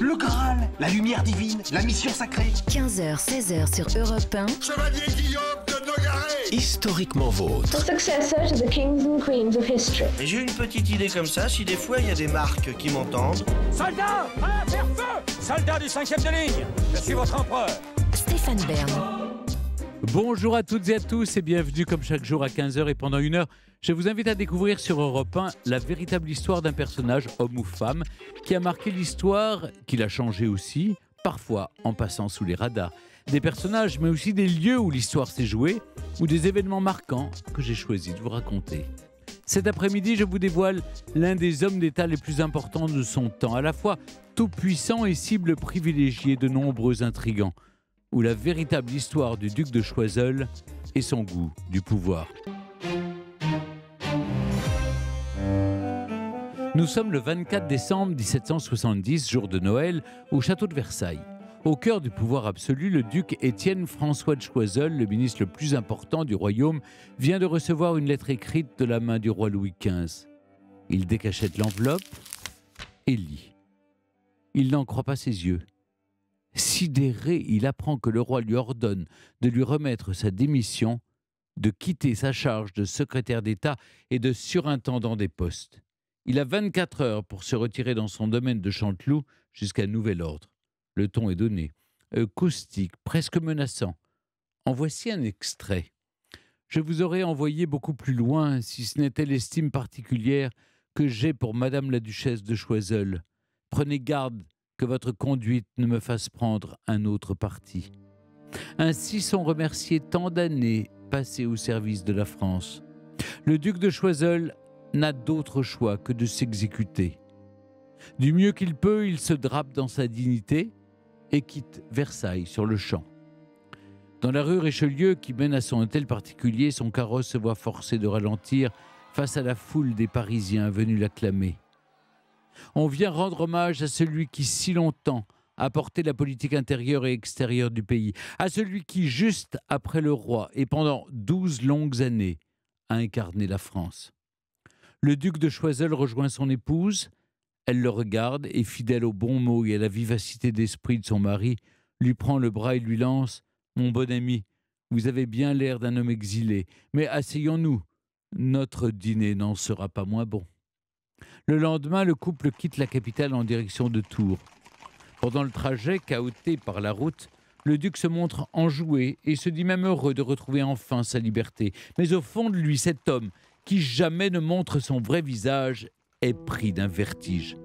Le Graal, la lumière divine, la mission sacrée. 15h, 16h sur Europe 1. Chevalier Guillaume de Nogaret Historiquement vôtre. Et j'ai une petite idée comme ça, si des fois il y a des marques qui m'entendent. Soldats, à la feu Soldats du 5 de ligne, je suis votre empereur. Stéphane Bern. Bonjour à toutes et à tous et bienvenue comme chaque jour à 15h et pendant une heure, je vous invite à découvrir sur Europe 1 la véritable histoire d'un personnage, homme ou femme, qui a marqué l'histoire, qui l'a changé aussi, parfois en passant sous les radars. Des personnages, mais aussi des lieux où l'histoire s'est jouée, ou des événements marquants que j'ai choisi de vous raconter. Cet après-midi, je vous dévoile l'un des hommes d'État les plus importants de son temps, à la fois tout-puissant et cible privilégiée de nombreux intrigants où la véritable histoire du duc de Choiseul et son goût du pouvoir. Nous sommes le 24 décembre 1770, jour de Noël, au château de Versailles. Au cœur du pouvoir absolu, le duc Étienne François de Choiseul, le ministre le plus important du royaume, vient de recevoir une lettre écrite de la main du roi Louis XV. Il décachète l'enveloppe et lit. Il n'en croit pas ses yeux. Sidéré, il apprend que le roi lui ordonne de lui remettre sa démission, de quitter sa charge de secrétaire d'État et de surintendant des postes. Il a 24 heures pour se retirer dans son domaine de Chanteloup jusqu'à nouvel ordre. Le ton est donné, euh, acoustique, presque menaçant. En voici un extrait. Je vous aurais envoyé beaucoup plus loin si ce n'était l'estime particulière que j'ai pour Madame la Duchesse de Choiseul. Prenez garde que votre conduite ne me fasse prendre un autre parti. Ainsi sont remerciés tant d'années passées au service de la France. Le duc de Choiseul n'a d'autre choix que de s'exécuter. Du mieux qu'il peut, il se drape dans sa dignité et quitte Versailles sur le champ. Dans la rue Richelieu, qui mène à son hôtel particulier, son carrosse se voit forcé de ralentir face à la foule des Parisiens venus l'acclamer. On vient rendre hommage à celui qui, si longtemps, a porté la politique intérieure et extérieure du pays, à celui qui, juste après le roi et pendant douze longues années, a incarné la France. Le duc de Choiseul rejoint son épouse. Elle le regarde et, fidèle aux bons mots et à la vivacité d'esprit de son mari, lui prend le bras et lui lance Mon bon ami, vous avez bien l'air d'un homme exilé, mais asseyons-nous, notre dîner n'en sera pas moins bon. Le lendemain, le couple quitte la capitale en direction de Tours. Pendant le trajet, chaoté par la route, le duc se montre enjoué et se dit même heureux de retrouver enfin sa liberté. Mais au fond de lui, cet homme, qui jamais ne montre son vrai visage, est pris d'un vertige.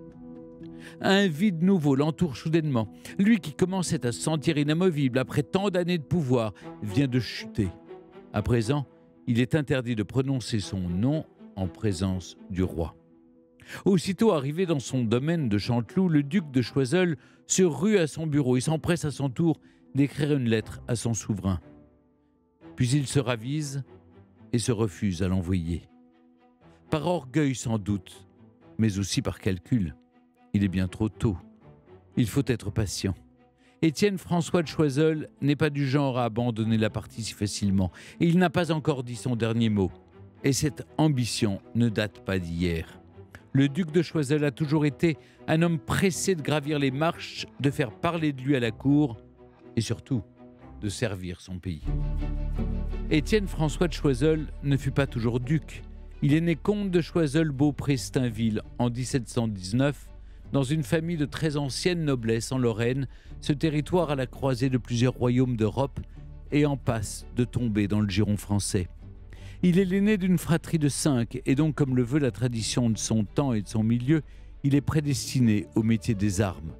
Un vide nouveau l'entoure soudainement. Lui qui commençait à se sentir inamovible après tant d'années de pouvoir vient de chuter. À présent, il est interdit de prononcer son nom en présence du roi. Aussitôt arrivé dans son domaine de Chanteloup, le duc de Choiseul se rue à son bureau et s'empresse à son tour d'écrire une lettre à son souverain. Puis il se ravise et se refuse à l'envoyer. Par orgueil sans doute, mais aussi par calcul. Il est bien trop tôt. Il faut être patient. Étienne François de Choiseul n'est pas du genre à abandonner la partie si facilement, et il n'a pas encore dit son dernier mot. Et cette ambition ne date pas d'hier. Le duc de Choiseul a toujours été un homme pressé de gravir les marches, de faire parler de lui à la cour et surtout de servir son pays. Étienne François de Choiseul ne fut pas toujours duc. Il est né comte de choiseul beau stainville en 1719 dans une famille de très ancienne noblesse en Lorraine, ce territoire à la croisée de plusieurs royaumes d'Europe et en passe de tomber dans le giron français. Il est l'aîné d'une fratrie de cinq, et donc, comme le veut la tradition de son temps et de son milieu, il est prédestiné au métier des armes.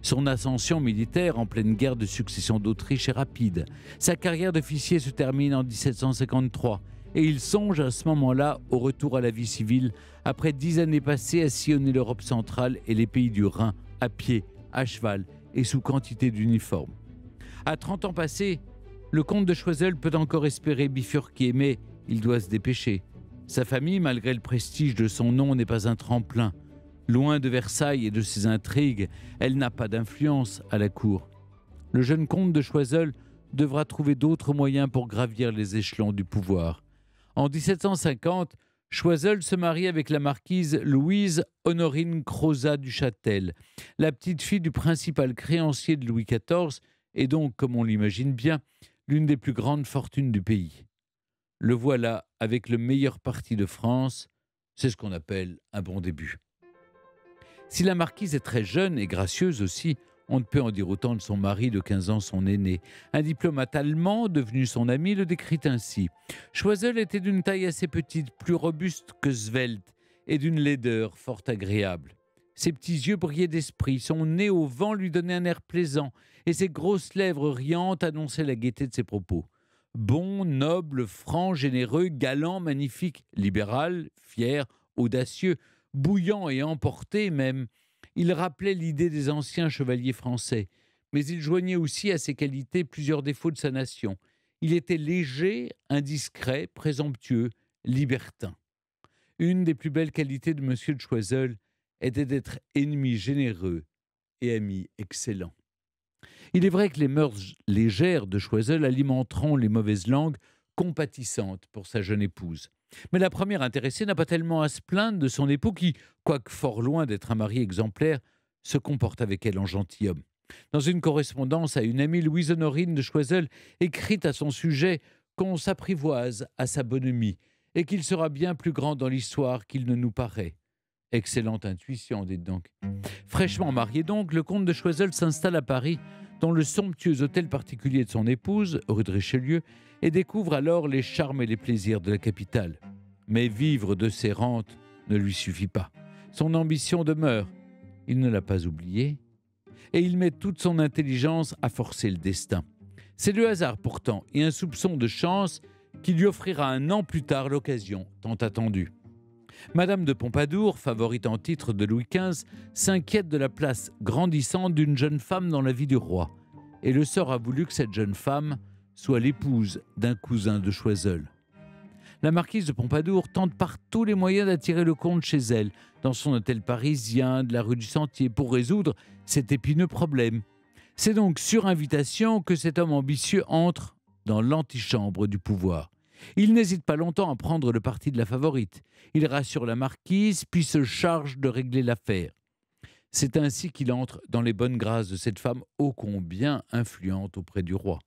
Son ascension militaire en pleine guerre de succession d'Autriche est rapide. Sa carrière d'officier se termine en 1753 et il songe à ce moment-là au retour à la vie civile après dix années passées à sillonner l'Europe centrale et les pays du Rhin à pied, à cheval et sous quantité d'uniformes. À trente ans passés, le comte de Choiseul peut encore espérer bifurquer, mais il doit se dépêcher. Sa famille, malgré le prestige de son nom, n'est pas un tremplin. Loin de Versailles et de ses intrigues, elle n'a pas d'influence à la cour. Le jeune comte de Choiseul devra trouver d'autres moyens pour gravir les échelons du pouvoir. En 1750, Choiseul se marie avec la marquise Louise Honorine Crozat du Châtel, la petite fille du principal créancier de Louis XIV, et donc, comme on l'imagine bien, l'une des plus grandes fortunes du pays. Le voilà avec le meilleur parti de France, c'est ce qu'on appelle un bon début. Si la marquise est très jeune et gracieuse aussi, on ne peut en dire autant de son mari de 15 ans, son aîné. Un diplomate allemand, devenu son ami, le décrit ainsi. Choiseul était d'une taille assez petite, plus robuste que svelte, et d'une laideur fort agréable. Ses petits yeux brillaient d'esprit, son nez au vent lui donnait un air plaisant, et ses grosses lèvres riantes annonçaient la gaieté de ses propos bon, noble, franc, généreux, galant, magnifique, libéral, fier, audacieux, bouillant et emporté même. Il rappelait l'idée des anciens chevaliers français, mais il joignait aussi à ses qualités plusieurs défauts de sa nation. Il était léger, indiscret, présomptueux, libertin. Une des plus belles qualités de M. de Choiseul était d'être ennemi généreux et ami excellent. Il est vrai que les mœurs légères de Choiseul alimenteront les mauvaises langues compatissantes pour sa jeune épouse. Mais la première intéressée n'a pas tellement à se plaindre de son époux qui, quoique fort loin d'être un mari exemplaire, se comporte avec elle en gentilhomme. Dans une correspondance à une amie, Louise Honorine de Choiseul écrit à son sujet qu'on s'apprivoise à sa bonhomie et qu'il sera bien plus grand dans l'histoire qu'il ne nous paraît. Excellente intuition, dites donc. Fraîchement marié donc, le comte de Choiseul s'installe à Paris dans le somptueux hôtel particulier de son épouse, rue de Richelieu, et découvre alors les charmes et les plaisirs de la capitale. Mais vivre de ses rentes ne lui suffit pas. Son ambition demeure. Il ne l'a pas oubliée. Et il met toute son intelligence à forcer le destin. C'est le hasard pourtant et un soupçon de chance qui lui offrira un an plus tard l'occasion tant attendue. Madame de Pompadour, favorite en titre de Louis XV, s'inquiète de la place grandissante d'une jeune femme dans la vie du roi. Et le sort a voulu que cette jeune femme soit l'épouse d'un cousin de Choiseul. La marquise de Pompadour tente par tous les moyens d'attirer le comte chez elle, dans son hôtel parisien de la rue du Sentier, pour résoudre cet épineux problème. C'est donc sur invitation que cet homme ambitieux entre dans l'antichambre du pouvoir. Il n'hésite pas longtemps à prendre le parti de la favorite. Il rassure la marquise, puis se charge de régler l'affaire. C'est ainsi qu'il entre dans les bonnes grâces de cette femme ô combien influente auprès du roi.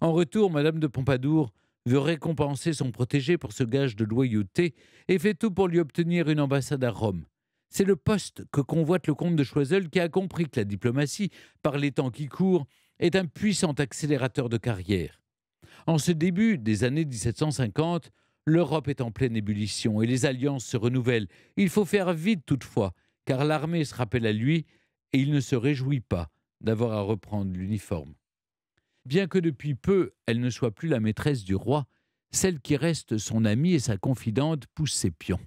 En retour, Madame de Pompadour veut récompenser son protégé pour ce gage de loyauté et fait tout pour lui obtenir une ambassade à Rome. C'est le poste que convoite le comte de Choiseul qui a compris que la diplomatie, par les temps qui courent, est un puissant accélérateur de carrière. En ce début des années 1750, l'Europe est en pleine ébullition et les alliances se renouvellent. Il faut faire vite toutefois, car l'armée se rappelle à lui et il ne se réjouit pas d'avoir à reprendre l'uniforme. Bien que depuis peu elle ne soit plus la maîtresse du roi, celle qui reste son amie et sa confidente pousse ses pions.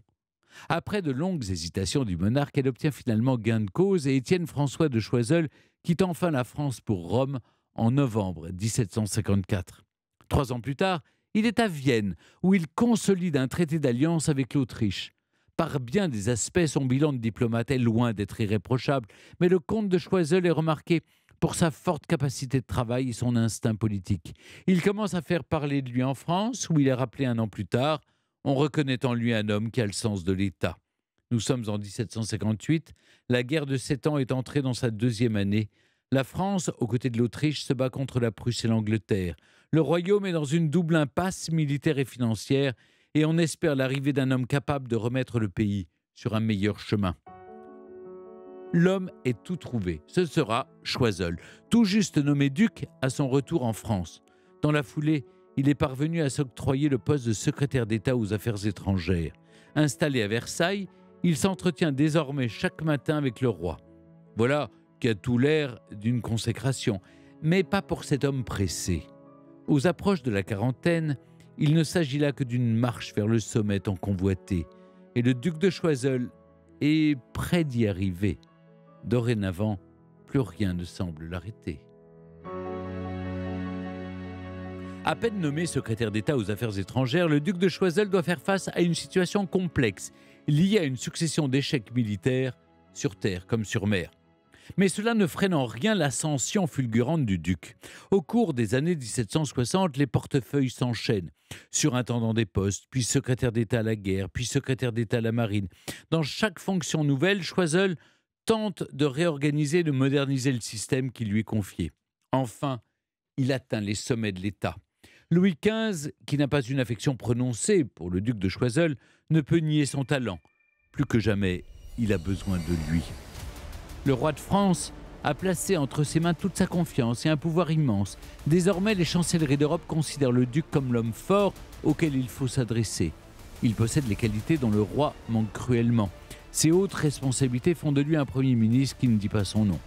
Après de longues hésitations du monarque, elle obtient finalement gain de cause et Étienne François de Choiseul quitte enfin la France pour Rome en novembre 1754. Trois ans plus tard, il est à Vienne, où il consolide un traité d'alliance avec l'Autriche. Par bien des aspects, son bilan de diplomate est loin d'être irréprochable, mais le comte de Choiseul est remarqué pour sa forte capacité de travail et son instinct politique. Il commence à faire parler de lui en France, où il est rappelé un an plus tard. On reconnaît en lui un homme qui a le sens de l'État. Nous sommes en 1758, la guerre de sept ans est entrée dans sa deuxième année. La France, aux côtés de l'Autriche, se bat contre la Prusse et l'Angleterre. Le royaume est dans une double impasse militaire et financière et on espère l'arrivée d'un homme capable de remettre le pays sur un meilleur chemin. L'homme est tout trouvé. Ce sera Choiseul, tout juste nommé duc à son retour en France. Dans la foulée, il est parvenu à s'octroyer le poste de secrétaire d'État aux affaires étrangères. Installé à Versailles, il s'entretient désormais chaque matin avec le roi. Voilà qui a tout l'air d'une consécration, mais pas pour cet homme pressé. Aux approches de la quarantaine, il ne s'agit là que d'une marche vers le sommet en convoité, et le duc de Choiseul est près d'y arriver. Dorénavant, plus rien ne semble l'arrêter. À peine nommé secrétaire d'État aux affaires étrangères, le duc de Choiseul doit faire face à une situation complexe, liée à une succession d'échecs militaires, sur terre comme sur mer. Mais cela ne freine en rien l'ascension fulgurante du duc. Au cours des années 1760, les portefeuilles s'enchaînent. Surintendant des postes, puis secrétaire d'État à la guerre, puis secrétaire d'État à la marine. Dans chaque fonction nouvelle, Choiseul tente de réorganiser de moderniser le système qui lui est confié. Enfin, il atteint les sommets de l'État. Louis XV, qui n'a pas une affection prononcée pour le duc de Choiseul, ne peut nier son talent. Plus que jamais, il a besoin de lui. Le roi de France a placé entre ses mains toute sa confiance et un pouvoir immense. Désormais, les chancelleries d'Europe considèrent le duc comme l'homme fort auquel il faut s'adresser. Il possède les qualités dont le roi manque cruellement. Ses hautes responsabilités font de lui un Premier ministre qui ne dit pas son nom.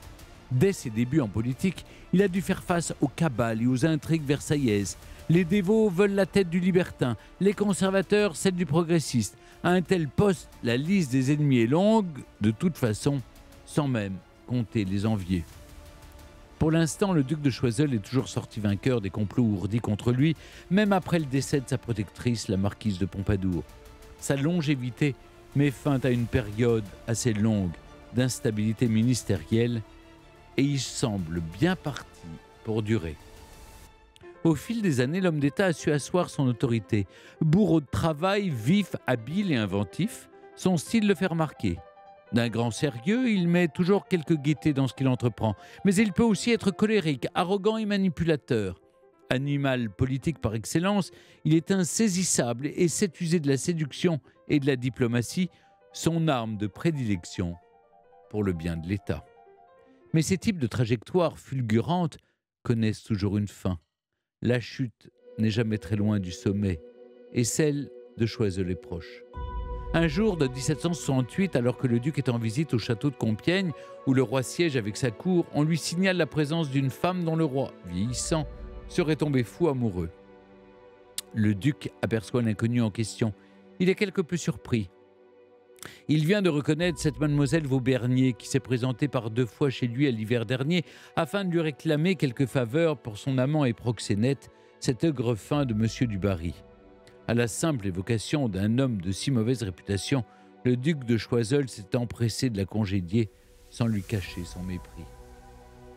Dès ses débuts en politique, il a dû faire face aux cabales et aux intrigues versaillaises. Les dévots veulent la tête du libertin, les conservateurs celle du progressiste. À un tel poste, la liste des ennemis est longue. De toute façon, sans même compter les envier. Pour l'instant, le duc de Choiseul est toujours sorti vainqueur des complots ourdis contre lui, même après le décès de sa protectrice, la marquise de Pompadour. Sa longévité met fin à une période assez longue d'instabilité ministérielle et il semble bien parti pour durer. Au fil des années, l'homme d'État a su asseoir son autorité. Bourreau de travail, vif, habile et inventif, son style le fait remarquer. D'un grand sérieux, il met toujours quelque gaieté dans ce qu'il entreprend, mais il peut aussi être colérique, arrogant et manipulateur. Animal politique par excellence, il est insaisissable et sait user de la séduction et de la diplomatie, son arme de prédilection pour le bien de l'État. Mais ces types de trajectoires fulgurantes connaissent toujours une fin. La chute n'est jamais très loin du sommet, et celle de choisir les proches. Un jour de 1768, alors que le duc est en visite au château de Compiègne, où le roi siège avec sa cour, on lui signale la présence d'une femme dont le roi, vieillissant, serait tombé fou amoureux. Le duc aperçoit l'inconnu en question. Il est quelque peu surpris. Il vient de reconnaître cette mademoiselle Vaubernier qui s'est présentée par deux fois chez lui à l'hiver dernier afin de lui réclamer quelques faveurs pour son amant et proxénète, cet aigre fin de Monsieur du Barry. À la simple évocation d'un homme de si mauvaise réputation, le duc de Choiseul s'est empressé de la congédier sans lui cacher son mépris.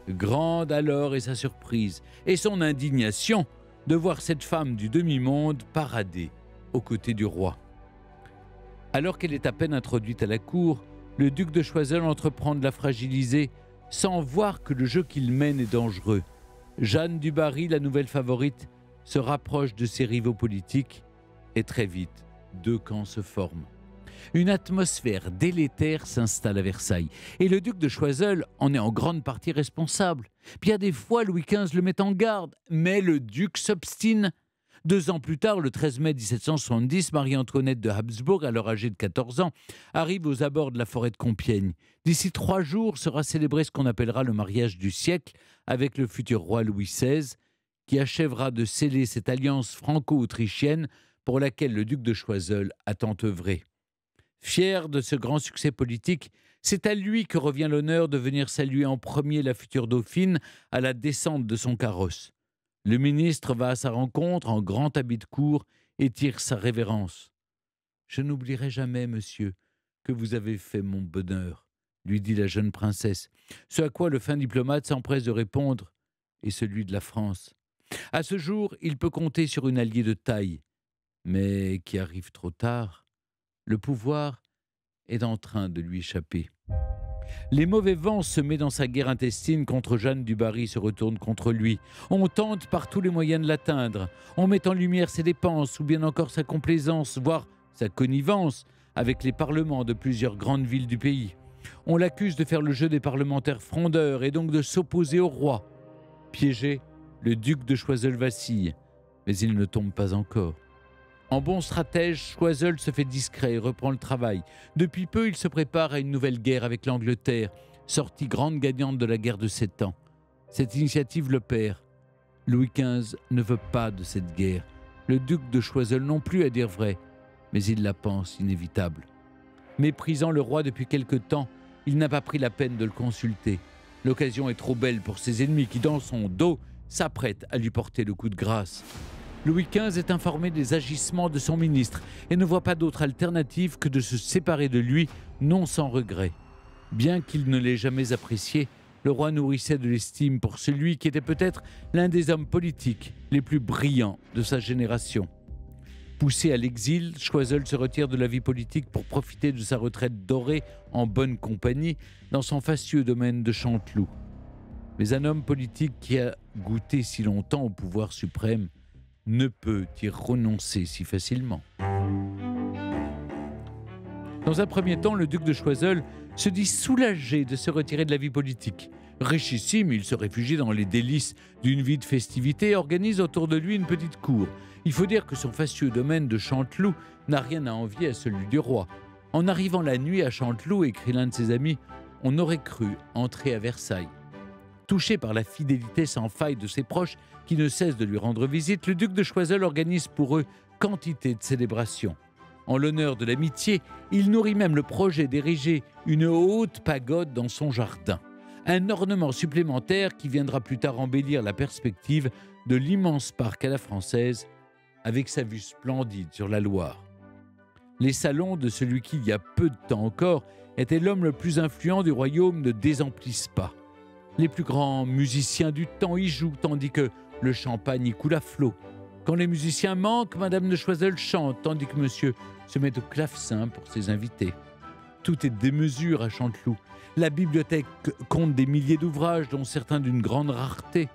Grande alors est sa surprise et son indignation de voir cette femme du demi-monde parader aux côtés du roi. Alors qu'elle est à peine introduite à la cour, le duc de Choiseul entreprend de la fragiliser sans voir que le jeu qu'il mène est dangereux. Jeanne du Barry, la nouvelle favorite, se rapproche de ses rivaux politiques et très vite, deux camps se forment. Une atmosphère délétère s'installe à Versailles, et le duc de Choiseul en est en grande partie responsable. Bien des fois, Louis XV le met en garde, mais le duc s'obstine. Deux ans plus tard, le 13 mai 1770, Marie-Antoinette de Habsbourg, alors âgée de 14 ans, arrive aux abords de la forêt de Compiègne. D'ici trois jours sera célébré ce qu'on appellera le mariage du siècle avec le futur roi Louis XVI, qui achèvera de sceller cette alliance franco-autrichienne pour laquelle le duc de Choiseul a tant œuvré. Fier de ce grand succès politique, c'est à lui que revient l'honneur de venir saluer en premier la future dauphine à la descente de son carrosse. Le ministre va à sa rencontre en grand habit de cour et tire sa révérence. Je n'oublierai jamais, monsieur, que vous avez fait mon bonheur, lui dit la jeune princesse, ce à quoi le fin diplomate s'empresse de répondre, et celui de la France. À ce jour, il peut compter sur une alliée de taille mais qui arrive trop tard, le pouvoir est en train de lui échapper. Les mauvais vents se mettent dans sa guerre intestine contre Jeanne du Barry se retournent contre lui. On tente par tous les moyens de l'atteindre. On met en lumière ses dépenses ou bien encore sa complaisance, voire sa connivence avec les parlements de plusieurs grandes villes du pays. On l'accuse de faire le jeu des parlementaires frondeurs et donc de s'opposer au roi. Piégé, le duc de Choiseul vacille, mais il ne tombe pas encore. En bon stratège, Choiseul se fait discret et reprend le travail. Depuis peu, il se prépare à une nouvelle guerre avec l'Angleterre, sortie grande gagnante de la guerre de Sept Ans. Cette initiative le perd. Louis XV ne veut pas de cette guerre. Le duc de Choiseul non plus, à dire vrai, mais il la pense inévitable. Méprisant le roi depuis quelque temps, il n'a pas pris la peine de le consulter. L'occasion est trop belle pour ses ennemis qui, dans son dos, s'apprêtent à lui porter le coup de grâce. Louis XV est informé des agissements de son ministre et ne voit pas d'autre alternative que de se séparer de lui, non sans regret. Bien qu'il ne l'ait jamais apprécié, le roi nourrissait de l'estime pour celui qui était peut-être l'un des hommes politiques les plus brillants de sa génération. Poussé à l'exil, Choiseul se retire de la vie politique pour profiter de sa retraite dorée en bonne compagnie dans son fastueux domaine de Chanteloup. Mais un homme politique qui a goûté si longtemps au pouvoir suprême ne peut y renoncer si facilement. Dans un premier temps, le duc de Choiseul se dit soulagé de se retirer de la vie politique. Richissime, il se réfugie dans les délices d'une vie de festivité et organise autour de lui une petite cour. Il faut dire que son fastueux domaine de Chanteloup n'a rien à envier à celui du roi. En arrivant la nuit à Chanteloup, écrit l'un de ses amis, on aurait cru entrer à Versailles. Touché par la fidélité sans faille de ses proches qui ne cessent de lui rendre visite, le duc de Choiseul organise pour eux quantité de célébrations. En l'honneur de l'amitié, il nourrit même le projet d'ériger une haute pagode dans son jardin, un ornement supplémentaire qui viendra plus tard embellir la perspective de l'immense parc à la française avec sa vue splendide sur la Loire. Les salons de celui qui, il y a peu de temps encore, était l'homme le plus influent du royaume ne désemplissent pas. Les plus grands musiciens du temps y jouent, tandis que le champagne y coule à flot. Quand les musiciens manquent, Madame de Choiseul chante, tandis que Monsieur se met au clavecin pour ses invités. Tout est démesure à Chanteloup. La bibliothèque compte des milliers d'ouvrages, dont certains d'une grande rareté.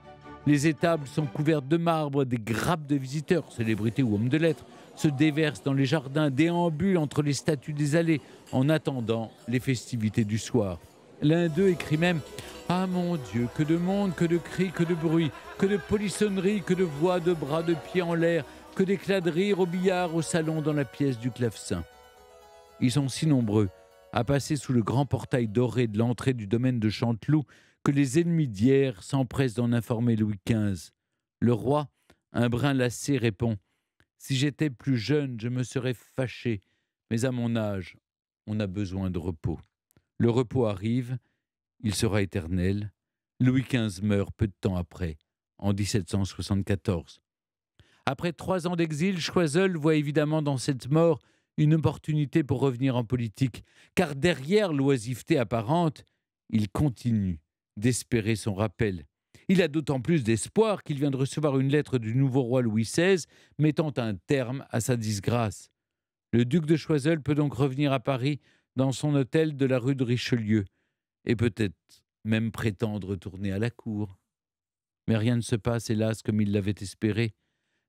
Les étables sont couvertes de marbre, des grappes de visiteurs, célébrités ou hommes de lettres, se déversent dans les jardins, déambulent entre les statues des allées, en attendant les festivités du soir. L'un d'eux écrit même Ah mon Dieu, que de monde, que de cris, que de bruit, que de polissonnerie, que de voix, de bras, de pieds en l'air, que d'éclats de rire au billard, au salon, dans la pièce du clavecin. Ils sont si nombreux à passer sous le grand portail doré de l'entrée du domaine de Chanteloup que les ennemis d'hier s'empressent d'en informer Louis XV. Le roi, un brin lassé, répond Si j'étais plus jeune, je me serais fâché, mais à mon âge, on a besoin de repos. Le repos arrive, il sera éternel. Louis XV meurt peu de temps après, en 1774. Après trois ans d'exil, Choiseul voit évidemment dans cette mort une opportunité pour revenir en politique, car derrière l'oisiveté apparente, il continue d'espérer son rappel. Il a d'autant plus d'espoir qu'il vient de recevoir une lettre du nouveau roi Louis XVI mettant un terme à sa disgrâce. Le duc de Choiseul peut donc revenir à Paris dans son hôtel de la rue de Richelieu, et peut-être même prétendre retourner à la cour. Mais rien ne se passe, hélas, comme il l'avait espéré.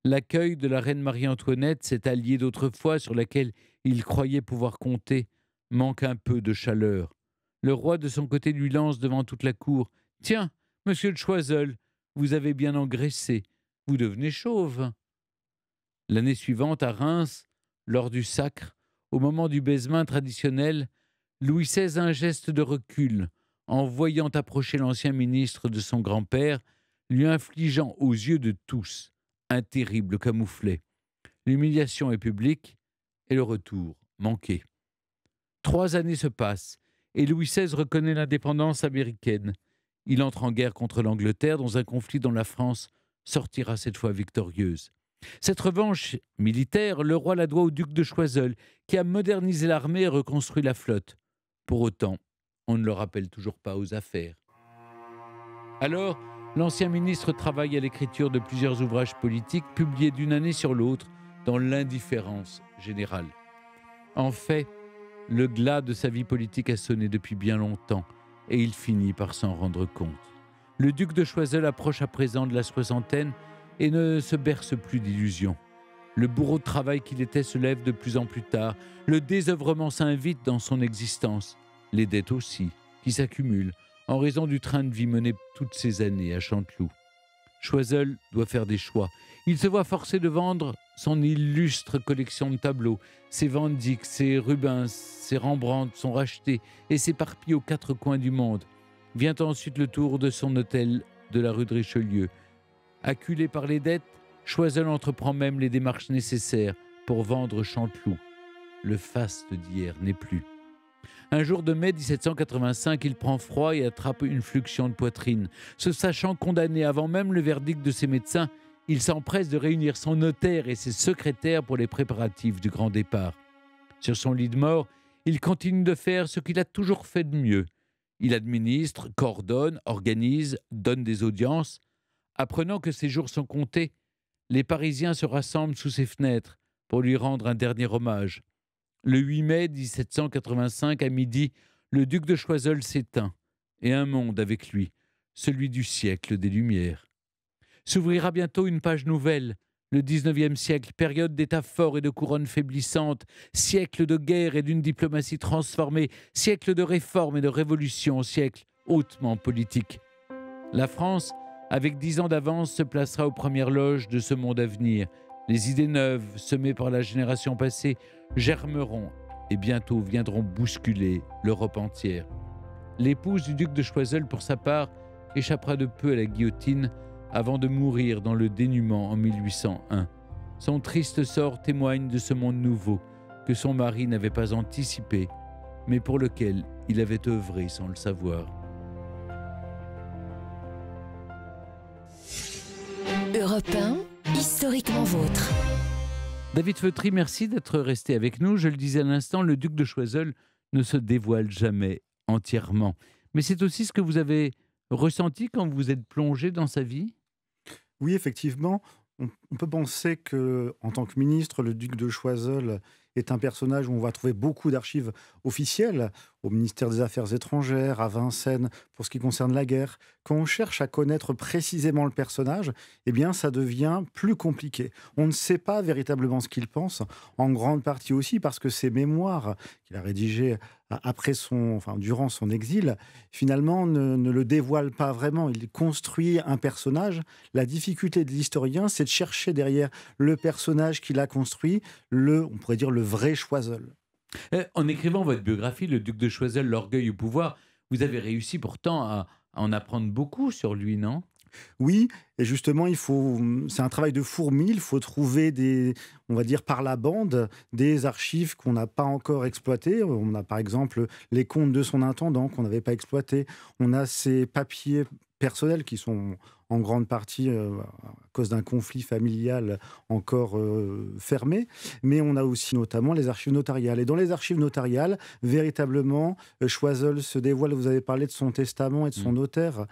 L'accueil de la reine Marie-Antoinette, cette alliée d'autrefois sur laquelle il croyait pouvoir compter, manque un peu de chaleur. Le roi, de son côté, lui lance devant toute la cour Tiens, monsieur de Choiseul, vous avez bien engraissé, vous devenez chauve. L'année suivante, à Reims, lors du sacre, au moment du baisement traditionnel, Louis XVI a un geste de recul en voyant approcher l'ancien ministre de son grand-père, lui infligeant aux yeux de tous un terrible camouflet. L'humiliation est publique et le retour manqué. Trois années se passent et Louis XVI reconnaît l'indépendance américaine. Il entre en guerre contre l'Angleterre dans un conflit dont la France sortira cette fois victorieuse. Cette revanche militaire, le roi la doit au duc de Choiseul, qui a modernisé l'armée et reconstruit la flotte. Pour autant, on ne le rappelle toujours pas aux affaires. Alors, l'ancien ministre travaille à l'écriture de plusieurs ouvrages politiques publiés d'une année sur l'autre dans l'indifférence générale. En fait, le glas de sa vie politique a sonné depuis bien longtemps et il finit par s'en rendre compte. Le duc de Choiseul approche à présent de la soixantaine et ne se berce plus d'illusions. Le bourreau de travail qu'il était se lève de plus en plus tard. Le désœuvrement s'invite dans son existence. Les dettes aussi, qui s'accumulent, en raison du train de vie mené toutes ces années à Chanteloup. Choiseul doit faire des choix. Il se voit forcé de vendre son illustre collection de tableaux. Ses Van ses Rubens, ses Rembrandt sont rachetés et s'éparpillent aux quatre coins du monde. Vient ensuite le tour de son hôtel de la rue de Richelieu, Acculé par les dettes, Choiseul entreprend même les démarches nécessaires pour vendre Chanteloup. Le faste d'hier n'est plus. Un jour de mai 1785, il prend froid et attrape une fluxion de poitrine. Se sachant condamné avant même le verdict de ses médecins, il s'empresse de réunir son notaire et ses secrétaires pour les préparatifs du grand départ. Sur son lit de mort, il continue de faire ce qu'il a toujours fait de mieux. Il administre, coordonne, organise, donne des audiences. Apprenant que ses jours sont comptés, les Parisiens se rassemblent sous ses fenêtres pour lui rendre un dernier hommage. Le 8 mai 1785, à midi, le duc de Choiseul s'éteint, et un monde avec lui, celui du siècle des Lumières. S'ouvrira bientôt une page nouvelle, le e siècle, période d'état fort et de couronne faiblissantes, siècle de guerre et d'une diplomatie transformée, siècle de réformes et de révolutions, siècle hautement politique. La France avec dix ans d'avance, se placera aux premières loges de ce monde à venir. Les idées neuves, semées par la génération passée, germeront et bientôt viendront bousculer l'Europe entière. L'épouse du duc de Choiseul, pour sa part, échappera de peu à la guillotine avant de mourir dans le dénuement en 1801. Son triste sort témoigne de ce monde nouveau que son mari n'avait pas anticipé, mais pour lequel il avait œuvré sans le savoir. Europe 1, historiquement vôtre. David Feutry, merci d'être resté avec nous. Je le disais à l'instant, le duc de Choiseul ne se dévoile jamais entièrement. Mais c'est aussi ce que vous avez ressenti quand vous êtes plongé dans sa vie Oui, effectivement. On, peut penser que, en tant que ministre, le duc de Choiseul est un personnage où on va trouver beaucoup d'archives officielles, au ministère des Affaires étrangères, à Vincennes, pour ce qui concerne la guerre. Quand on cherche à connaître précisément le personnage, eh bien, ça devient plus compliqué. On ne sait pas véritablement ce qu'il pense, en grande partie aussi parce que ses mémoires qu'il a rédigées après son, durant son exil, finalement, ne, le dévoilent pas vraiment. Il construit un personnage. La difficulté de l'historien, c'est de chercher derrière le personnage qu'il a construit, le, on pourrait dire, le vrai Choiseul. Euh, en écrivant votre biographie, le duc de Choiseul, L'orgueil au pouvoir, vous avez réussi pourtant à, en apprendre beaucoup sur lui, non oui, et justement, il faut, c'est un travail de fourmi. Il faut trouver des, on va dire par la bande, des archives qu'on n'a pas encore exploitées. On a par exemple les comptes de son intendant qu'on n'avait pas exploité. On a ses papiers personnelles qui sont en grande partie euh, à cause d'un conflit familial encore euh, fermé, mais on a aussi notamment les archives notariales. Et dans les archives notariales, véritablement, euh, Choiseul se dévoile, vous avez parlé de son testament et de son mm. notaire,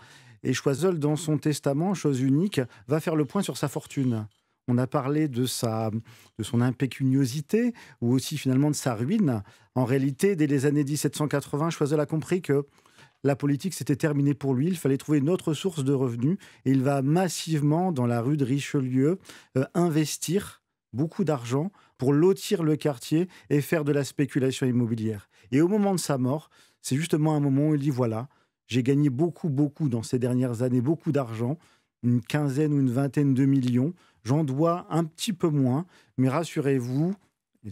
et Choiseul, dans son testament, chose unique, va faire le point sur sa fortune. On a parlé de, sa, de son impécuniosité ou aussi finalement de sa ruine. En réalité, dès les années 1780, Choiseul a compris que la politique s'était terminée pour lui, il fallait trouver une autre source de revenus et il va massivement dans la rue de Richelieu euh, investir beaucoup d'argent pour lotir le quartier et faire de la spéculation immobilière. Et au moment de sa mort, c'est justement un moment où il dit voilà, j'ai gagné beaucoup, beaucoup dans ces dernières années, beaucoup d'argent, une quinzaine ou une vingtaine de millions. J'en dois un petit peu moins, mais rassurez-vous,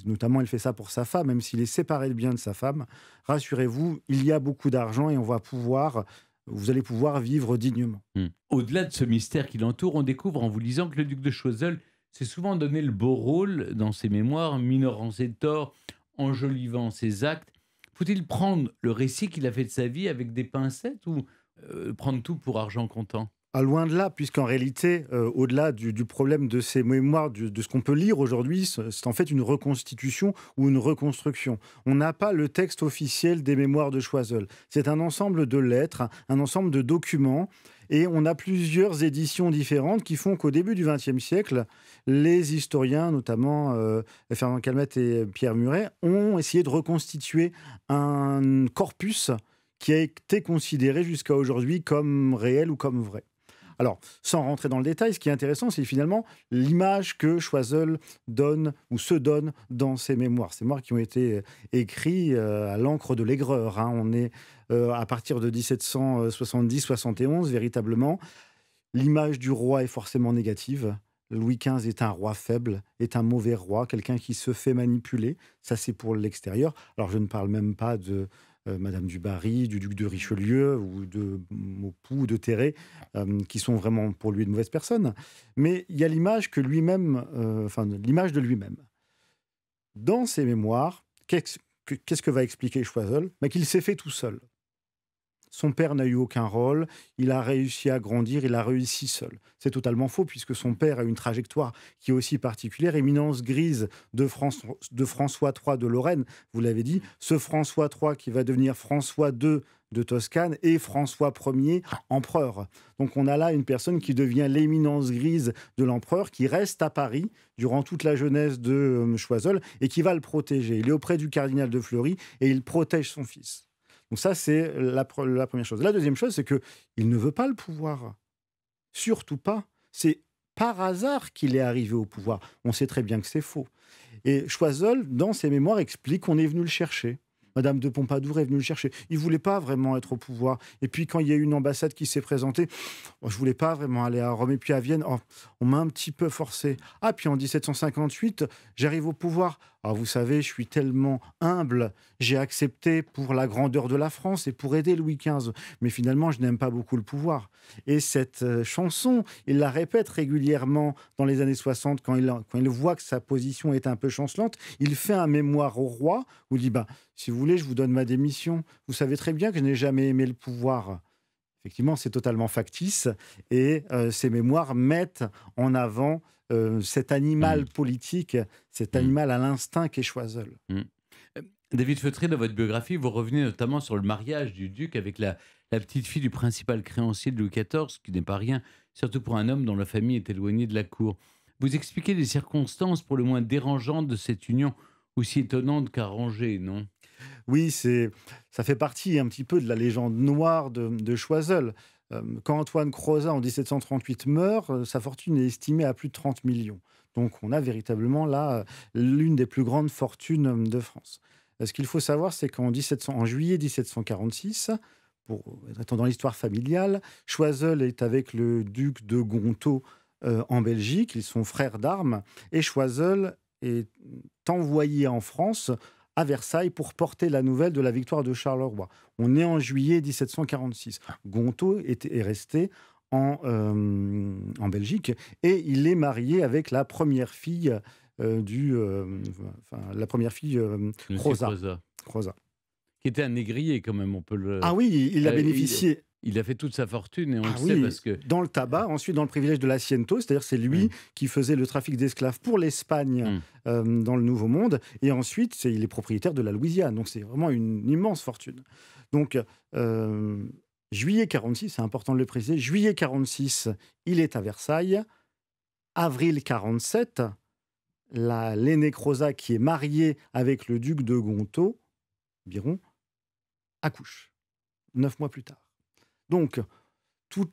notamment il fait ça pour sa femme, même s'il est séparé de bien de sa femme, rassurez-vous, il y a beaucoup d'argent et on va pouvoir vous allez pouvoir vivre dignement. Hmm. Au-delà de ce mystère qui l'entoure, on découvre en vous lisant que le duc de Choiseul s'est souvent donné le beau rôle dans ses mémoires, minorant ses torts, enjolivant ses actes. Faut-il prendre le récit qu'il a fait de sa vie avec des pincettes ou euh, prendre tout pour argent comptant loin de là, puisqu'en réalité, euh, au-delà du, problème de ces mémoires, de ce qu'on peut lire aujourd'hui, c'est en fait une reconstitution ou une reconstruction. On n'a pas le texte officiel des mémoires de Choiseul. C'est un ensemble de lettres, un ensemble de documents, et on a plusieurs éditions différentes qui font qu'au début du XXe siècle, les historiens, notamment euh, Fernand Calmette et Pierre Muret, ont essayé de reconstituer un corpus qui a été considéré jusqu'à aujourd'hui comme réel ou comme vrai. Alors, sans rentrer dans le détail, ce qui est intéressant, c'est finalement l'image que Choiseul donne ou se donne dans ses mémoires. Ces mémoires qui ont été euh, écrits euh, à l'encre de l'aigreur. Hein. On est euh, à partir de 1770-71, véritablement. L'image du roi est forcément négative. Louis XV est un roi faible, est un mauvais roi, quelqu'un qui se fait manipuler. Ça, c'est pour l'extérieur. Alors, je ne parle même pas de, euh, Madame du Barry, du duc de Richelieu ou de Maupoux, de Terré, euh, qui sont vraiment pour lui de mauvaises personnes. Mais il y a l'image que lui-même, euh, enfin l'image de lui-même. Dans ses mémoires, qu'est-ce que va expliquer Choiseul mais Qu'il s'est fait tout seul. Son père n'a eu aucun rôle, il a réussi à grandir, il a réussi seul. C'est totalement faux puisque son père a une trajectoire qui est aussi particulière. Éminence grise de, François III de Lorraine, vous l'avez dit, ce François III qui va devenir François II de Toscane et François Ier, empereur. Donc on a là une personne qui devient l'éminence grise de l'empereur, qui reste à Paris durant toute la jeunesse de euh, Choiseul et qui va le protéger. Il est auprès du cardinal de Fleury et il protège son fils. Donc ça, c'est la, première chose. La deuxième chose, c'est que il ne veut pas le pouvoir. Surtout pas. C'est par hasard qu'il est arrivé au pouvoir. On sait très bien que c'est faux. Et Choiseul, dans ses mémoires, explique qu'on est venu le chercher. Madame de Pompadour est venue le chercher. Il ne voulait pas vraiment être au pouvoir. Et puis quand il y a eu une ambassade qui s'est présentée, je oh, je voulais pas vraiment aller à Rome. Et puis à Vienne, oh, on m'a un petit peu forcé. Ah, puis en 1758, j'arrive au pouvoir. Ah, vous savez, je suis tellement humble, j'ai accepté pour la grandeur de la France et pour aider Louis XV, mais finalement, je n'aime pas beaucoup le pouvoir. Et cette euh, chanson, il la répète régulièrement dans les années 60, quand il, voit que sa position est un peu chancelante, il fait un mémoire au roi où il dit bah, Si vous voulez, je vous donne ma démission. Vous savez très bien que je n'ai jamais aimé le pouvoir. Effectivement, c'est totalement factice et euh, ces mémoires mettent en avant euh, cet animal mm. politique, cet mm. animal à l'instinct qu'est Choiseul. Mm. Euh, David Feutré, dans votre biographie, vous revenez notamment sur le mariage du duc avec la, petite fille du principal créancier de Louis XIV, ce qui n'est pas rien, surtout pour un homme dont la famille est éloignée de la cour. Vous expliquez les circonstances pour le moins dérangeantes de cette union aussi étonnante qu'arrangée, non oui, c'est ça fait partie un petit peu de la légende noire de Choiseul. Euh, quand Antoine Crozat, en 1738, meurt, euh, sa fortune est estimée à plus de 30 millions. Donc on a véritablement là euh, l'une des plus grandes fortunes de France. Ce qu'il faut savoir, c'est qu'en en juillet 1746, pour dans l'histoire familiale, Choiseul est avec le duc de Gontaut en Belgique, ils sont frères d'armes, et Choiseul est envoyé en France à Versailles pour porter la nouvelle de la victoire de Charleroi. On est en juillet 1746. Gontaut était, est resté en, euh, en, Belgique et il est marié avec la première fille euh, du... Euh, la première fille Rosa. Rosa. Qui était un négrier quand même, on peut le... Ah oui, il a bénéficié... Il a fait toute sa fortune et on ah le sait parce que. Dans le tabac, euh. ensuite dans le privilège de l'Asiento, c'est-à-dire c'est lui qui faisait le trafic d'esclaves pour l'Espagne mm. euh, dans le Nouveau Monde. Et ensuite, c'est, il est propriétaire de la Louisiane. Donc c'est vraiment une immense fortune. Donc. Euh, juillet 46, c'est important de le préciser, juillet 46, il est à Versailles. Avril 47, la, l'aînée Croza, qui est mariée avec le duc de Gontaut, Biron, accouche, neuf mois plus tard. Donc, tout,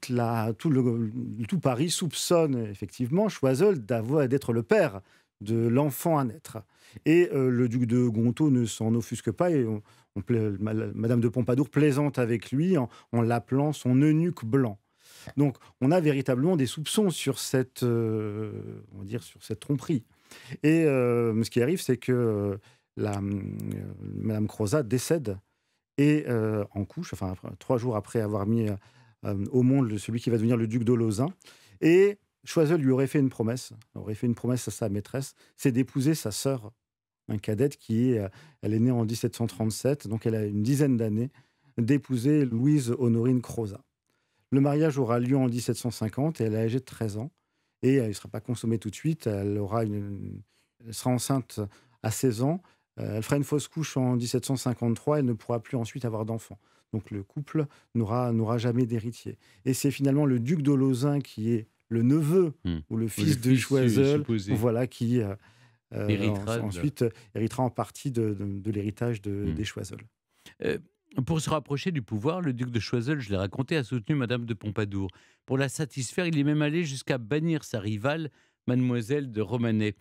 Paris soupçonne effectivement Choiseul d'être le père de l'enfant à naître. Et euh, le duc de Gontaut ne s'en offusque pas et on, Madame de Pompadour plaisante avec lui en, l'appelant son eunuque blanc. Donc on a véritablement des soupçons sur cette, euh, on dire, sur cette tromperie. Et euh, ce qui arrive, c'est que Madame Crozat décède et euh, en couche, enfin trois jours après avoir mis euh, au monde celui qui va devenir le duc d'Olozin. Et Choiseul lui aurait fait une promesse, aurait fait une promesse à sa maîtresse, c'est d'épouser sa sœur, un cadette qui est, euh, elle est née en 1737, donc elle a une dizaine d'années, d'épouser Louise Honorine Croza. Le mariage aura lieu en 1750 et elle a âgée de 13 ans et elle ne sera pas consommée tout de suite, elle aura une, elle sera enceinte à 16 ans euh, elle fera une fausse couche en 1753, elle ne pourra plus ensuite avoir d'enfants. Donc le couple n'aura jamais d'héritier. Et c'est finalement le duc de Lausanne qui est le neveu hmm. ou le fils de Choiseul, voilà, qui euh, euh, ensuite héritera en partie de, de, l'héritage hmm. des Choiseul. pour se rapprocher du pouvoir, le duc de Choiseul, je l'ai raconté, a soutenu Madame de Pompadour. Pour la satisfaire, il est même allé jusqu'à bannir sa rivale, Mademoiselle de Romanet.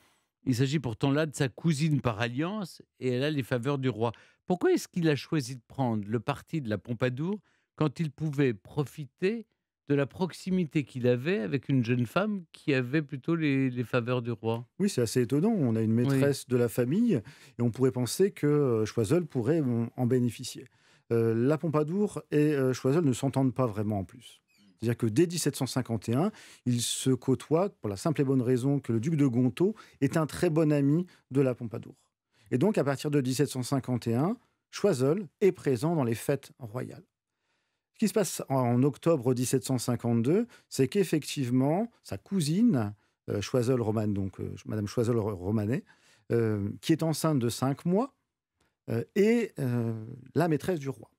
Il s'agit pourtant là de sa cousine par alliance et elle a les faveurs du roi. Pourquoi est-ce qu'il a choisi de prendre le parti de la Pompadour quand il pouvait profiter de la proximité qu'il avait avec une jeune femme qui avait plutôt les, faveurs du roi. Oui, c'est assez étonnant. On a une maîtresse de la famille et on pourrait penser que euh, Choiseul pourrait en bénéficier. Euh, la Pompadour et euh, Choiseul ne s'entendent pas vraiment en plus. C'est-à-dire que dès 1751, il se côtoie, pour la simple et bonne raison que le duc de Gontaut est un très bon ami de la Pompadour. Et donc, à partir de 1751, Choiseul est présent dans les fêtes royales. Ce qui se passe en octobre 1752, c'est qu'effectivement, sa cousine, euh, Choiseul Romane, donc euh, Madame Choiseul Romanet, euh, qui est enceinte de cinq mois, est la maîtresse du roi.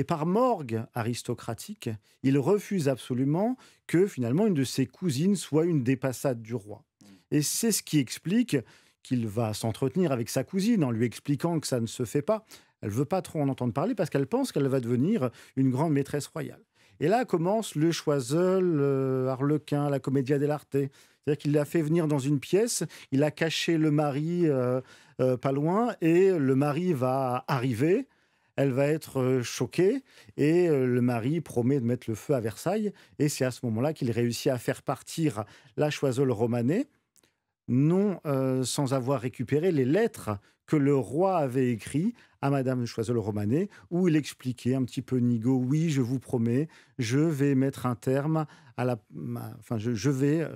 Et par morgue aristocratique, il refuse absolument que finalement une de ses cousines soit une dépassade du roi. Et c'est ce qui explique qu'il va s'entretenir avec sa cousine en lui expliquant que ça ne se fait pas. Elle veut pas trop en entendre parler parce qu'elle pense qu'elle va devenir une grande maîtresse royale. Et là commence le Choiseul, euh, Harlequin, la comédia dell'arte. C'est-à-dire qu'il l'a fait venir dans une pièce, il a caché le mari euh, euh, pas loin, et le mari va arriver elle va être euh, choquée et euh, le mari promet de mettre le feu à Versailles. Et c'est à ce moment-là qu'il réussit à faire partir la Choiseul romanée, non euh, sans avoir récupéré les lettres que le roi avait écrites à Madame Choiseul romanée, où il expliquait un petit peu Nigo, oui, je vous promets, je vais mettre un terme à la... Enfin, je, vais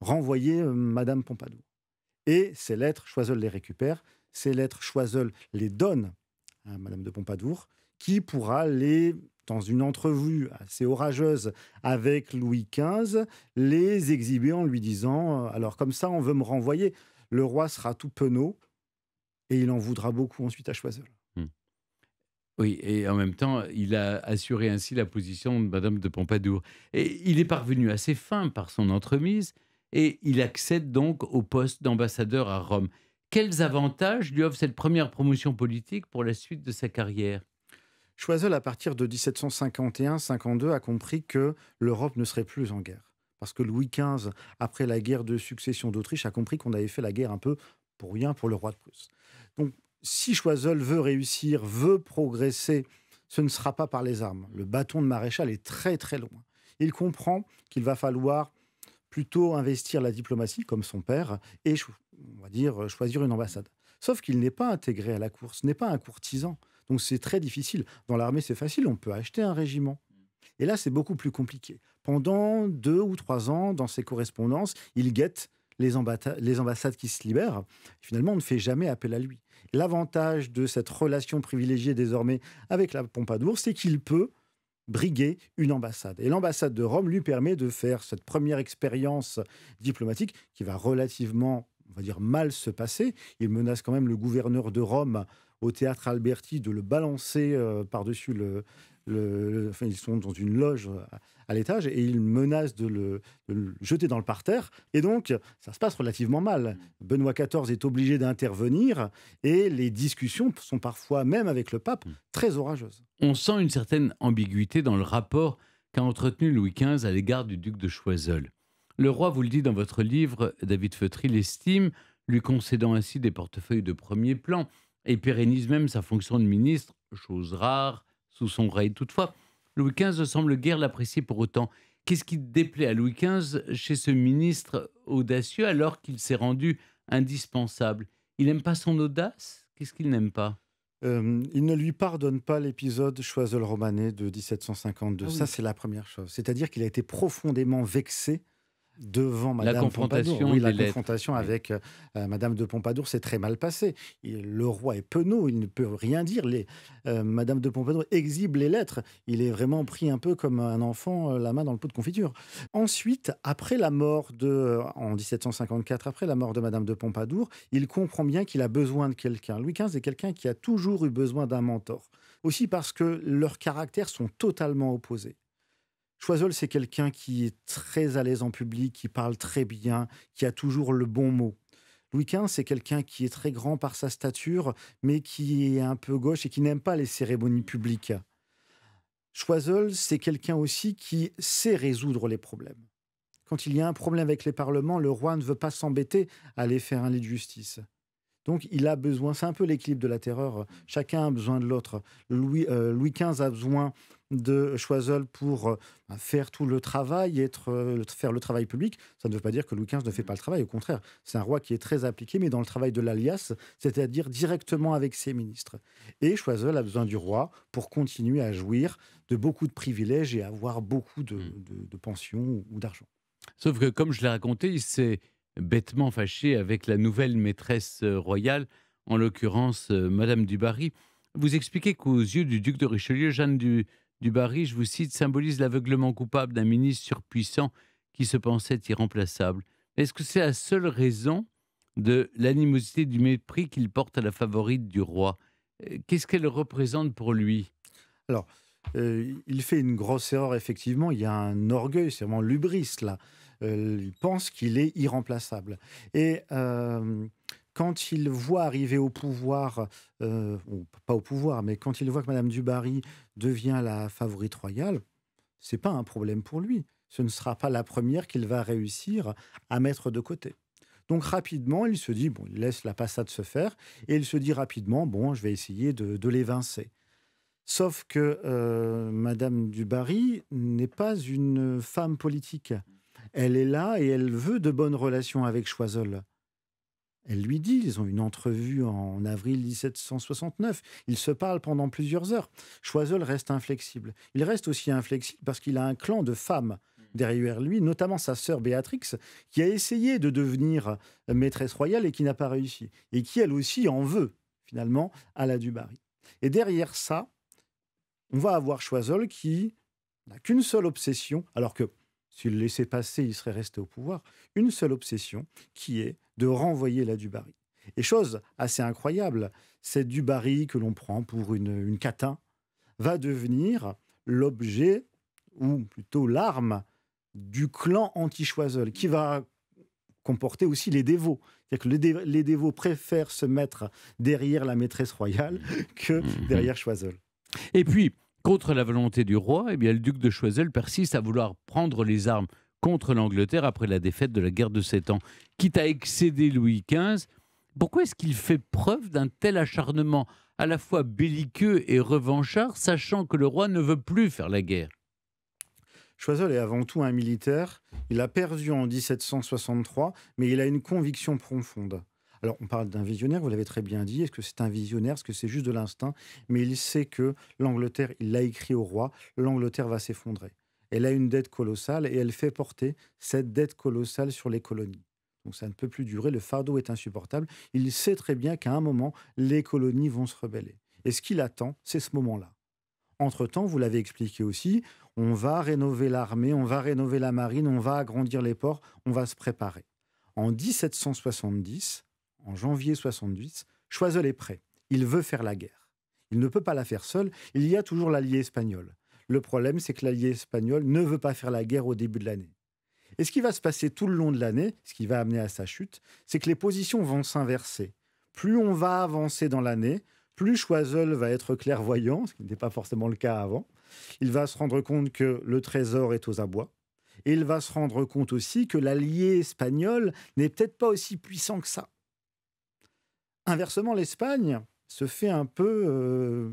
renvoyer Madame Pompadour. Et ces lettres, Choiseul les récupère, ces lettres, Choiseul les donne Hein, Madame de Pompadour, qui pourra les dans une entrevue assez orageuse avec Louis XV, les exhiber en lui disant euh, Alors, comme ça, on veut me renvoyer. Le roi sera tout penaud et il en voudra beaucoup ensuite à Choiseul. Hmm. Oui, et en même temps, il a assuré ainsi la position de Madame de Pompadour. Et il est parvenu à ses fins par son entremise, et il accède donc au poste d'ambassadeur à Rome. Quels avantages lui offre cette première promotion politique pour la suite de sa carrière Choiseul, à partir de 1751-52, a compris que l'Europe ne serait plus en guerre. Parce que Louis XV, après la guerre de succession d'Autriche, a compris qu'on avait fait la guerre un peu pour rien pour le roi de Prusse. Donc, si Choiseul veut réussir, veut progresser, ce ne sera pas par les armes. Le bâton de maréchal est très très loin. Il comprend qu'il va falloir plutôt investir la diplomatie, comme son père, et on va dire, euh, choisir une ambassade. Sauf qu'il n'est pas intégré à la course, n'est pas un courtisan. Donc c'est très difficile. Dans l'armée, c'est facile, on peut acheter un régiment. Et là, c'est beaucoup plus compliqué. Pendant deux ou trois ans, dans ses correspondances, il guette les, les ambassades qui se libèrent. Finalement, on ne fait jamais appel à lui. L'avantage de cette relation privilégiée désormais avec la Pompadour, c'est qu'il peut briguer une ambassade. Et l'ambassade de Rome lui permet de faire cette première expérience diplomatique qui va relativement on va dire, mal se passer. Il menace quand même le gouverneur de Rome au théâtre Alberti de le balancer euh, par-dessus le, Enfin, ils sont dans une loge à, l'étage et il menace de le, jeter dans le parterre. Et donc, ça se passe relativement mal. Benoît XIV est obligé d'intervenir et les discussions sont parfois, même avec le pape, très orageuses. On sent une certaine ambiguïté dans le rapport qu'a entretenu Louis XV à l'égard du duc de Choiseul. Le roi, vous le dit dans votre livre, David Feutry l'estime, lui concédant ainsi des portefeuilles de premier plan et pérennise même sa fonction de ministre, chose rare, sous son règne. Toutefois, Louis XV semble guère l'apprécier pour autant. Qu'est-ce qui déplaît à Louis XV chez ce ministre audacieux alors qu'il s'est rendu indispensable Il n'aime pas son audace Qu'est-ce qu'il n'aime pas euh, il ne lui pardonne pas l'épisode Choiseul-Romanet de 1752. Ah Ça, c'est la première chose. C'est-à-dire qu'il a été profondément vexé devant Madame la confrontation Pompadour. Oui, la confrontation avec euh, euh, Madame de Pompadour s'est très mal passée. le roi est penaud, il ne peut rien dire. Les, euh, Madame de Pompadour exhibe les lettres. Il est vraiment pris un peu comme un enfant, la main dans le pot de confiture. Ensuite, après la mort de, en 1754, après la mort de Madame de Pompadour, il comprend bien qu'il a besoin de quelqu'un. Louis XV est quelqu'un qui a toujours eu besoin d'un mentor. Aussi parce que leurs caractères sont totalement opposés. Choiseul, c'est quelqu'un qui est très à l'aise en public, qui parle très bien, qui a toujours le bon mot. Louis XV, c'est quelqu'un qui est très grand par sa stature, mais qui est un peu gauche et qui n'aime pas les cérémonies publiques. Choiseul, c'est quelqu'un aussi qui sait résoudre les problèmes. Quand il y a un problème avec les parlements, le roi ne veut pas s'embêter à aller faire un lit de justice. Donc il a besoin, c'est un peu l'équilibre de la terreur, chacun a besoin de l'autre. Louis, euh, Louis XV a besoin de Choiseul pour euh, bah, faire tout le travail, être, euh, faire le travail public, ça ne veut pas dire que Louis XV ne fait pas le travail. Au contraire, c'est un roi qui est très appliqué, mais dans le travail de l'alias, c'est-à-dire directement avec ses ministres. Et Choiseul a besoin du roi pour continuer à jouir de beaucoup de privilèges et avoir beaucoup de, hmm. de pensions ou d'argent. Sauf que, comme je l'ai raconté, c'est bêtement fâché avec la nouvelle maîtresse euh, royale, en l'occurrence euh, Madame du Barry. Vous expliquez qu'aux yeux du duc de Richelieu, Jeanne du, Barry, je vous cite, symbolise l'aveuglement coupable d'un ministre surpuissant qui se pensait irremplaçable. Est-ce que c'est la seule raison de l'animosité, du mépris qu'il porte à la favorite du roi euh, Qu'est-ce qu'elle représente pour lui Alors, il fait une grosse erreur, effectivement. Il y a un orgueil, c'est vraiment l'ubris, là. Euh, il pense qu'il est irremplaçable. Et euh, quand il voit arriver au pouvoir, euh, pas au pouvoir, mais quand il voit que Madame Dubarry devient la favorite royale, ce n'est pas un problème pour lui. Ce ne sera pas la première qu'il va réussir à mettre de côté. Donc rapidement, il se dit, bon, il laisse la passade se faire, et il se dit rapidement, bon, je vais essayer de, l'évincer. Sauf que Mme Madame Dubarry n'est pas une femme politique. Elle est là et elle veut de bonnes relations avec Choiseul. Elle lui dit, ils ont une entrevue en avril 1769, ils se parlent pendant plusieurs heures. Choiseul reste inflexible. Il reste aussi inflexible parce qu'il a un clan de femmes hmm. derrière lui, notamment sa sœur Béatrix, qui a essayé de devenir maîtresse royale et qui n'a pas réussi, et qui elle aussi en veut, finalement, à la Dubarry. Et derrière ça, on va avoir Choiseul qui n'a qu'une seule obsession, alors que s'il le laissait passer, il serait resté au pouvoir. Une seule obsession, qui est de renvoyer la Dubarry. Et chose assez incroyable, cette Dubarry que l'on prend pour une, une catin va devenir l'objet, ou plutôt l'arme, du clan anti-Choiseul, qui va comporter aussi les dévots. C'est-à-dire que les, dévots préfèrent se mettre derrière la maîtresse royale mmh. que mmh. derrière Choiseul. Et puis, contre la volonté du roi, eh bien, le duc de Choiseul persiste à vouloir prendre les armes contre l'Angleterre après la défaite de la guerre de Sept Ans. Quitte à excéder Louis XV, pourquoi est-ce qu'il fait preuve d'un tel acharnement à la fois belliqueux et revanchard, sachant que le roi ne veut plus faire la guerre Choiseul est avant tout un militaire. Il a perdu en 1763, mais il a une conviction profonde. Alors, on parle d'un visionnaire, vous l'avez très bien dit. Est-ce que c'est un visionnaire Est-ce que c'est juste de l'instinct Mais il sait que l'Angleterre, il l'a écrit au roi, l'Angleterre va s'effondrer. Elle a une dette colossale et elle fait porter cette dette colossale sur les colonies. Donc ça ne peut plus durer, le fardeau est insupportable. Il sait très bien qu'à un moment, les colonies vont se rebeller. Et ce qu'il attend, c'est ce moment-là. Entre-temps, vous l'avez expliqué aussi, on va rénover l'armée, on va rénover la marine, on va agrandir les ports, on va se préparer. En 1770, en janvier 70, Choiseul est prêt. Il veut faire la guerre. Il ne peut pas la faire seul. Il y a toujours l'allié espagnol. Le problème, c'est que l'allié espagnol ne veut pas faire la guerre au début de l'année. Et ce qui va se passer tout le long de l'année, ce qui va amener à sa chute, c'est que les positions vont s'inverser. Plus on va avancer dans l'année, plus Choiseul va être clairvoyant, ce qui n'était pas forcément le cas avant. Il va se rendre compte que le trésor est aux abois. Et il va se rendre compte aussi que l'allié espagnol n'est peut-être pas aussi puissant que ça. Inversement, l'Espagne se fait un peu euh,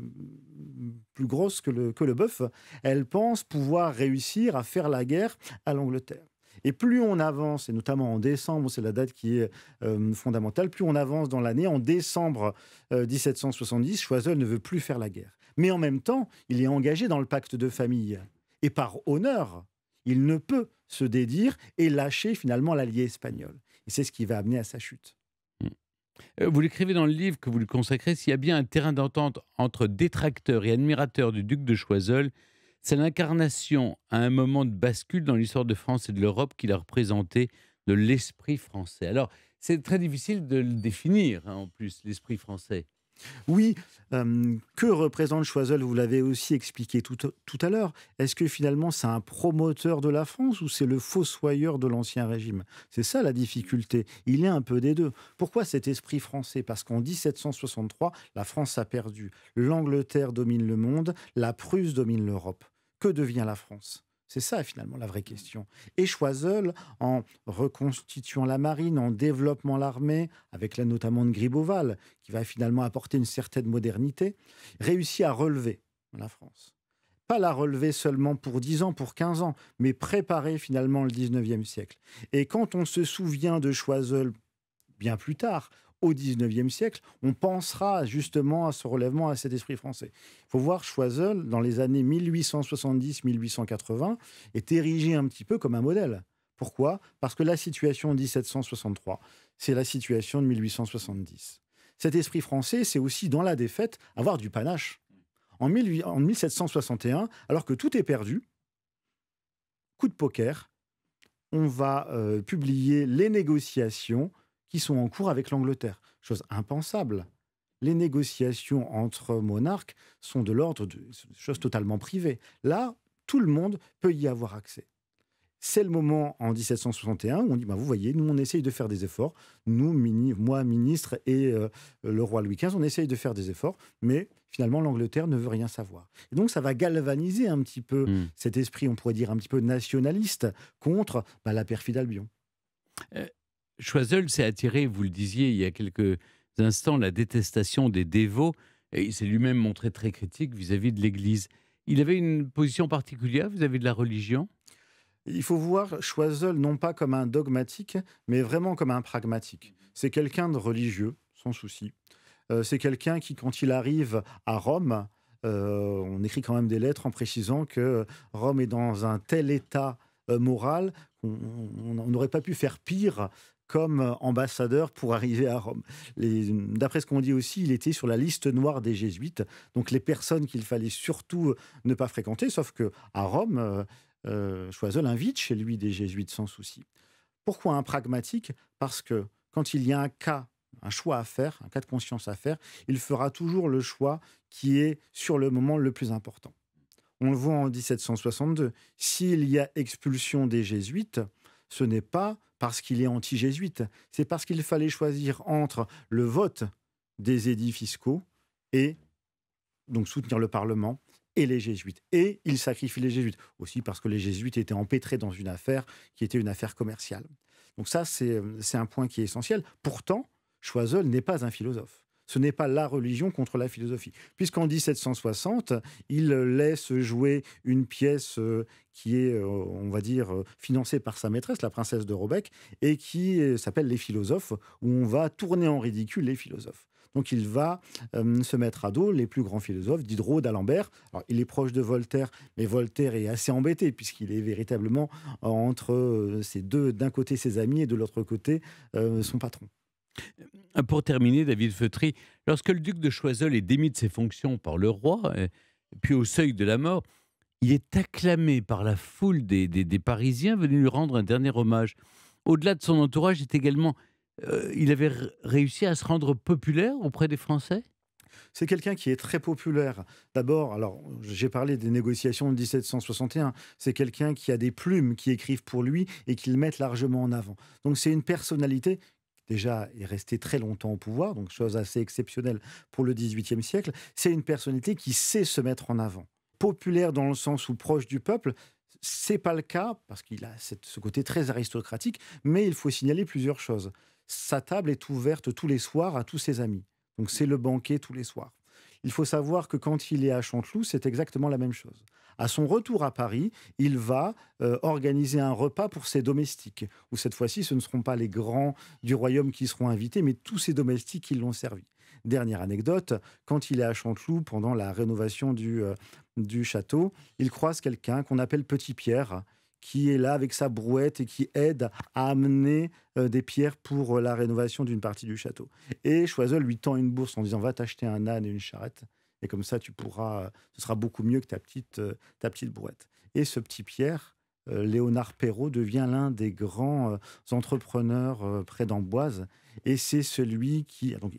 plus grosse que le, boeuf. bœuf. Elle pense pouvoir réussir à faire la guerre à l'Angleterre. Et plus on avance, et notamment en décembre, c'est la date qui est euh, fondamentale, plus on avance dans l'année, en décembre 1770, euh, Choiseul ne veut plus faire la guerre. Mais en même temps, il est engagé dans le pacte de famille. Et par honneur, il ne peut se dédire et lâcher finalement l'allié espagnol. Et c'est ce qui va amener à sa chute. Euh, vous l'écrivez dans le livre que vous lui consacrez, s'il y a bien un terrain d'entente entre détracteurs et admirateurs du duc de Choiseul, c'est l'incarnation à un moment de bascule dans l'histoire de France et de l'Europe qu'il a représenté de l'esprit français. Alors, c'est très difficile de le définir, hein, en plus, l'esprit français. Oui, que représente Choiseul Vous l'avez aussi expliqué tout, tout à l'heure. Est-ce que finalement c'est un promoteur de la France ou c'est le fossoyeur de l'ancien régime C'est ça la difficulté. Il est un peu des deux. Pourquoi cet esprit français Parce qu'en 1763, la France a perdu. L'Angleterre domine le monde, la Prusse domine l'Europe. Que devient la France c'est ça finalement la vraie mmh. question. Et Choiseul, en reconstituant la marine, en développant l'armée, avec la notamment de Griboval, qui va finalement apporter une certaine modernité, réussit à relever la France. Pas la relever seulement pour 10 ans, pour 15 ans, mais préparer finalement le 19e siècle. Et quand on se souvient de Choiseul bien plus tard, au 19e siècle, on pensera justement à ce relèvement, à cet esprit français. Il faut voir, Choiseul, dans les années 1870-1880, est érigé un petit peu comme un modèle. Pourquoi Parce que la situation de 1763, c'est la situation de 1870. Cet esprit français, c'est aussi, dans la défaite, avoir du panache. En, 1761, alors que tout est perdu, coup de poker, on va euh, publier les négociations qui sont en cours avec l'Angleterre. Chose impensable. Les négociations entre monarques sont de l'ordre de choses totalement privées. Là, tout le monde peut y avoir accès. C'est le moment en 1761 où on dit, bah, vous voyez, nous on essaye de faire des efforts, nous, moi ministre et euh, le roi Louis XV, on essaye de faire des efforts, mais finalement l'Angleterre ne veut rien savoir. Et donc ça va galvaniser un petit peu hmm. cet esprit, on pourrait dire un petit peu nationaliste, contre bah, la perfide Albion. Euh, Choiseul s'est attiré, vous le disiez il y a quelques instants, la détestation des dévots. Et il s'est lui-même montré très critique vis-à-vis de l'Église. Il avait une position particulière vis-à-vis de la religion il faut voir Choiseul non pas comme un dogmatique, mais vraiment comme un pragmatique. C'est quelqu'un de religieux, sans souci. Euh, c'est quelqu'un qui, quand il arrive à Rome, euh, on écrit quand même des lettres en précisant que Rome est dans un tel état euh, moral qu'on n'aurait pas pu faire pire comme euh, ambassadeur pour arriver à Rome. D'après ce qu'on dit aussi, il était sur la liste noire des jésuites, donc les personnes qu'il fallait surtout euh, ne pas fréquenter, sauf que à Rome, euh, Choiseul invite chez lui des jésuites sans souci. Pourquoi un pragmatique Parce que quand il y a un cas, un choix à faire, un cas de conscience à faire, il fera toujours le choix qui est sur le moment le plus important. On le voit en 1762. S'il y a expulsion des jésuites, ce n'est pas parce qu'il est anti-jésuite, c'est parce qu'il fallait choisir entre le vote des édits fiscaux et donc soutenir le Parlement et les jésuites. Et il sacrifie les jésuites, aussi parce que les jésuites étaient empêtrés dans une affaire qui était une affaire commerciale. Donc ça, c'est euh, un point qui est essentiel. Pourtant, Choiseul n'est pas un philosophe ce n'est pas la religion contre la philosophie. Puisqu'en 1760, il laisse jouer une pièce euh, qui est, euh, on va dire, euh, financée par sa maîtresse, la princesse de Robec, et qui s'appelle Les philosophes, où on va tourner en ridicule les philosophes. Donc il va se mettre à dos les plus grands philosophes, Diderot, d'Alembert. il est proche de Voltaire, mais Voltaire est assez embêté puisqu'il est véritablement entre ces deux, d'un côté ses amis et de l'autre côté son patron. Pour terminer, David Feutry, lorsque le duc de Choiseul est démis de ses fonctions par le roi, euh, puis au seuil de la mort, il est acclamé par la foule des, Parisiens venus lui rendre un dernier hommage. Au-delà de son entourage, est également, euh, il avait réussi à se rendre populaire auprès des Français c'est quelqu'un qui est très populaire. D'abord, alors j'ai parlé des négociations de 1761, c'est quelqu'un qui a des plumes qui écrivent pour lui et qui le mettent largement en avant. Donc c'est une personnalité déjà est resté très longtemps au pouvoir, donc chose assez exceptionnelle pour le XVIIIe siècle, c'est une personnalité qui sait se mettre en avant. Populaire dans le sens où proche du peuple, c'est pas le cas parce qu'il a ce côté très aristocratique, mais il faut signaler plusieurs choses. Sa table est ouverte tous les soirs à tous ses amis. Donc c'est le banquet tous les soirs. Il faut savoir que quand il est à Chanteloup, c'est exactement la même chose. À son retour à Paris, il va euh, organiser un repas pour ses domestiques, où cette fois-ci, ce ne seront pas les grands du royaume qui seront invités, mais tous ses domestiques qui l'ont servi. Dernière anecdote, quand il est à Chanteloup, pendant la rénovation du euh, château, il croise quelqu'un qu'on appelle Petit Pierre, qui est là avec sa brouette et qui aide à amener euh, des pierres pour euh, la rénovation d'une partie du château. Et Choiseul lui tend une bourse en disant va t'acheter un âne et une charrette et comme ça tu pourras, euh, ce sera beaucoup mieux que ta petite, ta petite brouette. Et ce petit Pierre, Léonard Perrault devient l'un des grands entrepreneurs près d'Amboise et c'est celui qui, ah, donc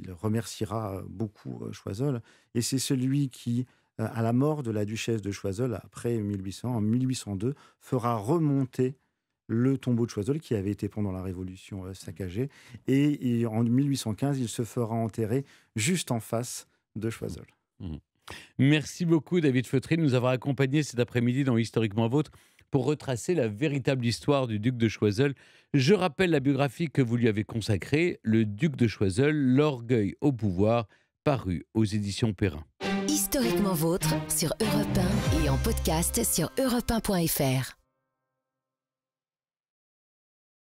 il remerciera beaucoup Choiseul et c'est celui qui à la mort de la duchesse de Choiseul après 1800, en 1802, fera remonter le tombeau de Choiseul qui avait été pendant la Révolution euh, saccagé. Et, en 1815, il se fera enterrer juste en face de Choiseul. Mmh. Mmh. Merci beaucoup David Feutry de nous avoir accompagné cet après-midi dans Historiquement Vôtre pour retracer la véritable histoire du duc de Choiseul. Je rappelle la biographie que vous lui avez consacrée, Le duc de Choiseul, L'orgueil au pouvoir, paru aux éditions Perrin historiquement vôtre sur Europe 1 et en podcast sur europe1.fr.